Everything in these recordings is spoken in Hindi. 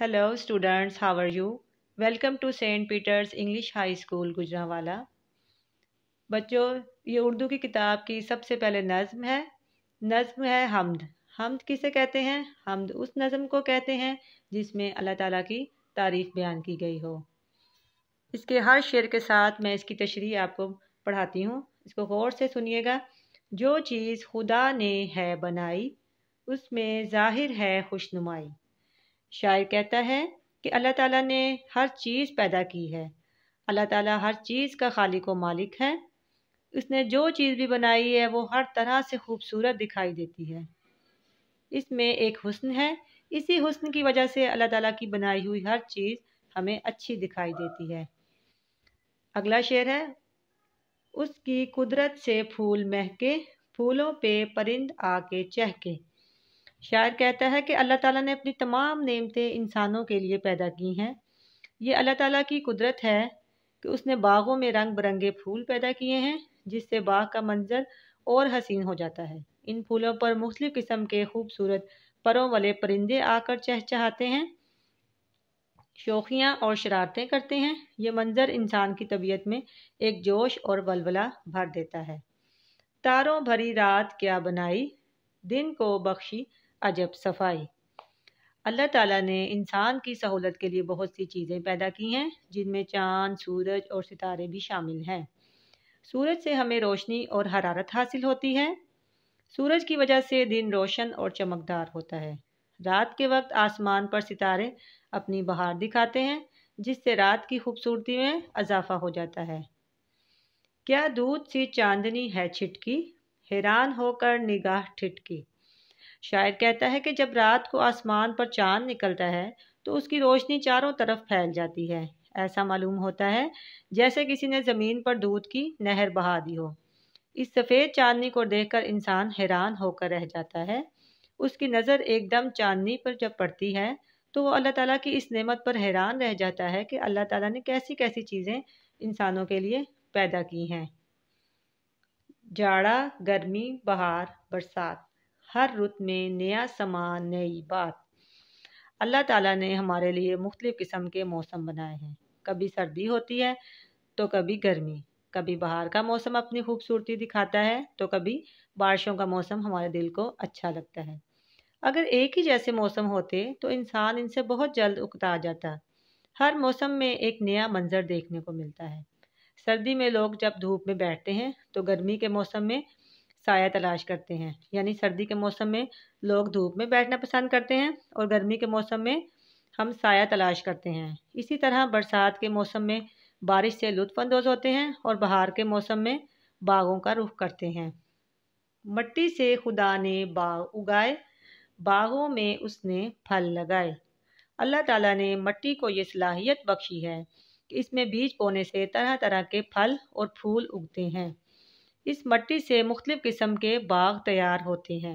hello students how are you welcome to Saint Peter's English high school Gujranwala बच्चों ये उर्दू की किताब की सबसे पहले नज़म है नज़म है हमद हमद किसे कहते हैं हमद उस नज़म को कहते हैं जिसमें अल्लाह ताला की तारीफ़ बयान की गई हो इसके हर शेर के साथ मैं इसकी तशरी आपको पढ़ाती हूँ इसको गौर से सुनिएगा जो चीज़ खुदा ने है बनाई उसमें ज़ाहिर है खुशनुमाई शायर कहता है कि अल्लाह ताला ने हर चीज़ पैदा की है अल्लाह ताला हर चीज़ का खालिक व मालिक है उसने जो चीज़ भी बनाई है वो हर तरह से खूबसूरत दिखाई देती है इसमें एक हुस्न है इसी हुस्न की वजह से अल्लाह ताला की बनाई हुई हर चीज़ हमें अच्छी दिखाई देती है अगला शेर है उसकी कुदरत से फूल महके फूलों पे परिंद आके चहके शायर कहता है कि अल्लाह ताला ने अपनी तमाम नेमतें इंसानों के लिए पैदा की हैं ये अल्लाह ताला की कुदरत है कि उसने बागों में रंग बिरंगे फूल पैदा किए हैं जिससे बाग का मंजर और हसीन हो जाता है इन फूलों पर मुख्तलिफ़ किस्म के खूबसूरत परों वाले परिंदे आकर चहचहाते हैं शौखियाँ और शरारतें करते हैं ये मंज़र इंसान की तबीयत में एक जोश और बलबला भर देता है तारों भरी रात क्या बनाई दिन को बख्शी अजब सफाई अल्लाह ताला ने इंसान की सहूलत के लिए बहुत सी चीज़ें पैदा की हैं जिनमें चाँद सूरज और सितारे भी शामिल हैं सूरज से हमें रोशनी और हरारत हासिल होती है सूरज की वजह से दिन रोशन और चमकदार होता है रात के वक्त आसमान पर सितारे अपनी बहार दिखाते हैं जिससे रात की खूबसूरती में इजाफा हो जाता है क्या दूध सी चांदनी है छिटकी हैरान होकर निगाह ठिटकी शायर कहता है कि जब रात को आसमान पर चांद निकलता है तो उसकी रोशनी चारों तरफ फैल जाती है ऐसा मालूम होता है जैसे किसी ने ज़मीन पर दूध की नहर बहा दी हो इस सफ़ेद चांदनी को देखकर इंसान हैरान होकर रह जाता है उसकी नज़र एकदम चांदनी पर जब पड़ती है तो वो अल्लाह ताला की इस नेमत पर हैरान रह जाता है कि अल्लाह ताला ने कैसी कैसी चीज़ें इंसानों के लिए पैदा की हैं जाड़ा गर्मी बहार बरसात हर रुत में नया समान नई बात अल्लाह ताला ने हमारे लिए मुख्तलिफ़ किस्म के मौसम बनाए हैं कभी सर्दी होती है तो कभी गर्मी कभी बाहर का मौसम अपनी खूबसूरती दिखाता है तो कभी बारिशों का मौसम हमारे दिल को अच्छा लगता है अगर एक ही जैसे मौसम होते तो इंसान इनसे बहुत जल्द उकता जाता हर मौसम में एक नया मंजर देखने को मिलता है सर्दी में लोग जब धूप में बैठते हैं तो गर्मी के मौसम में साया तलाश करते हैं यानी सर्दी के मौसम में लोग धूप में बैठना पसंद करते हैं और गर्मी के मौसम में हम साया तलाश करते हैं इसी तरह बरसात के मौसम में बारिश से लुत्फानंदोज़ होते हैं और बहार के मौसम में बागों का रुख करते हैं मट्टी से खुदा ने बाग उगाए बागों में उसने फल लगाए अल्लाह ताला ने मट्टी को ये सलाहियत बख्शी है कि इसमें बीज बोने से तरह तरह के फल और फूल उगते हैं इस मट्टी से मुख्तलिफ़ किस्म के बाग तैयार होते हैं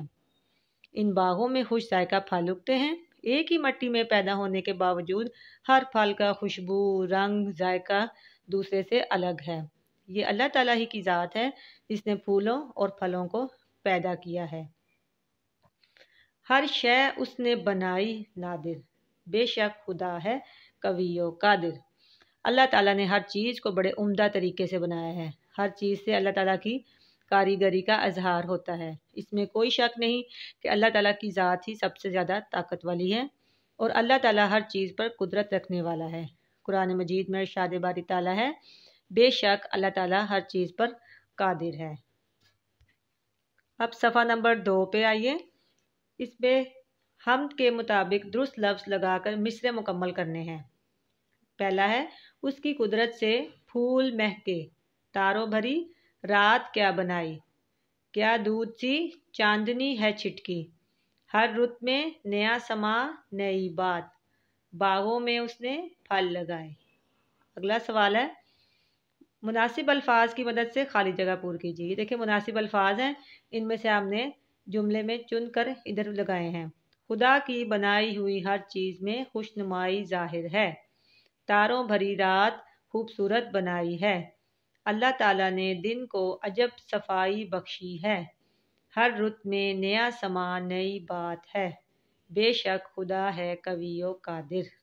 इन बागों में खुश जायका फल उगते हैं एक ही मट्टी में पैदा होने के बावजूद हर फल का खुशबू रंग जायका दूसरे से अलग है ये अल्लाह ताला ही की ज़ात है जिसने फूलों और फलों को पैदा किया है हर शय उसने बनाई नादिर बेशक खुदा है कवियो कादिर अल्लाह ताला ने हर चीज़ को बड़े उम्दा तरीके से बनाया है हर चीज़ से अल्लाह ताला की कारीगरी का अजहार होता है इसमें कोई शक नहीं कि अल्लाह ताला की ज़ात ही सबसे ज़्यादा ताकत वाली है और अल्लाह ताला हर चीज़ पर कुदरत रखने वाला है कुरान मजीद में शाद बारी ताला है बेशक अल्लाह ताला हर चीज़ पर कादिर है अब सफ़ा नंबर दो पे आइए इस हम के मुताबिक दुरुस्त लफ्ज़ लगाकर मिसरे मुकम्मल करने हैं पहला है उसकी कुदरत से फूल महके तारों भरी रात क्या बनाई क्या दूध सी चांदनी है छिटकी हर रुत में नया समा नई बात बागों में उसने फल लगाए अगला सवाल है मुनासिब अल्फाज की मदद से खाली जगह पूर कीजिए ये देखिए मुनासिब अल्फाज हैं इनमें से हमने जुमले में चुन कर इधर लगाए हैं खुदा की बनाई हुई हर चीज़ में खुशनुमाई जाहिर है तारों भरी रात खूबसूरत बनाई है अल्लाह ताला ने दिन को अजब सफाई बख्शी है हर रुत में नया समा नई बात है बेशक खुदा है का कादिर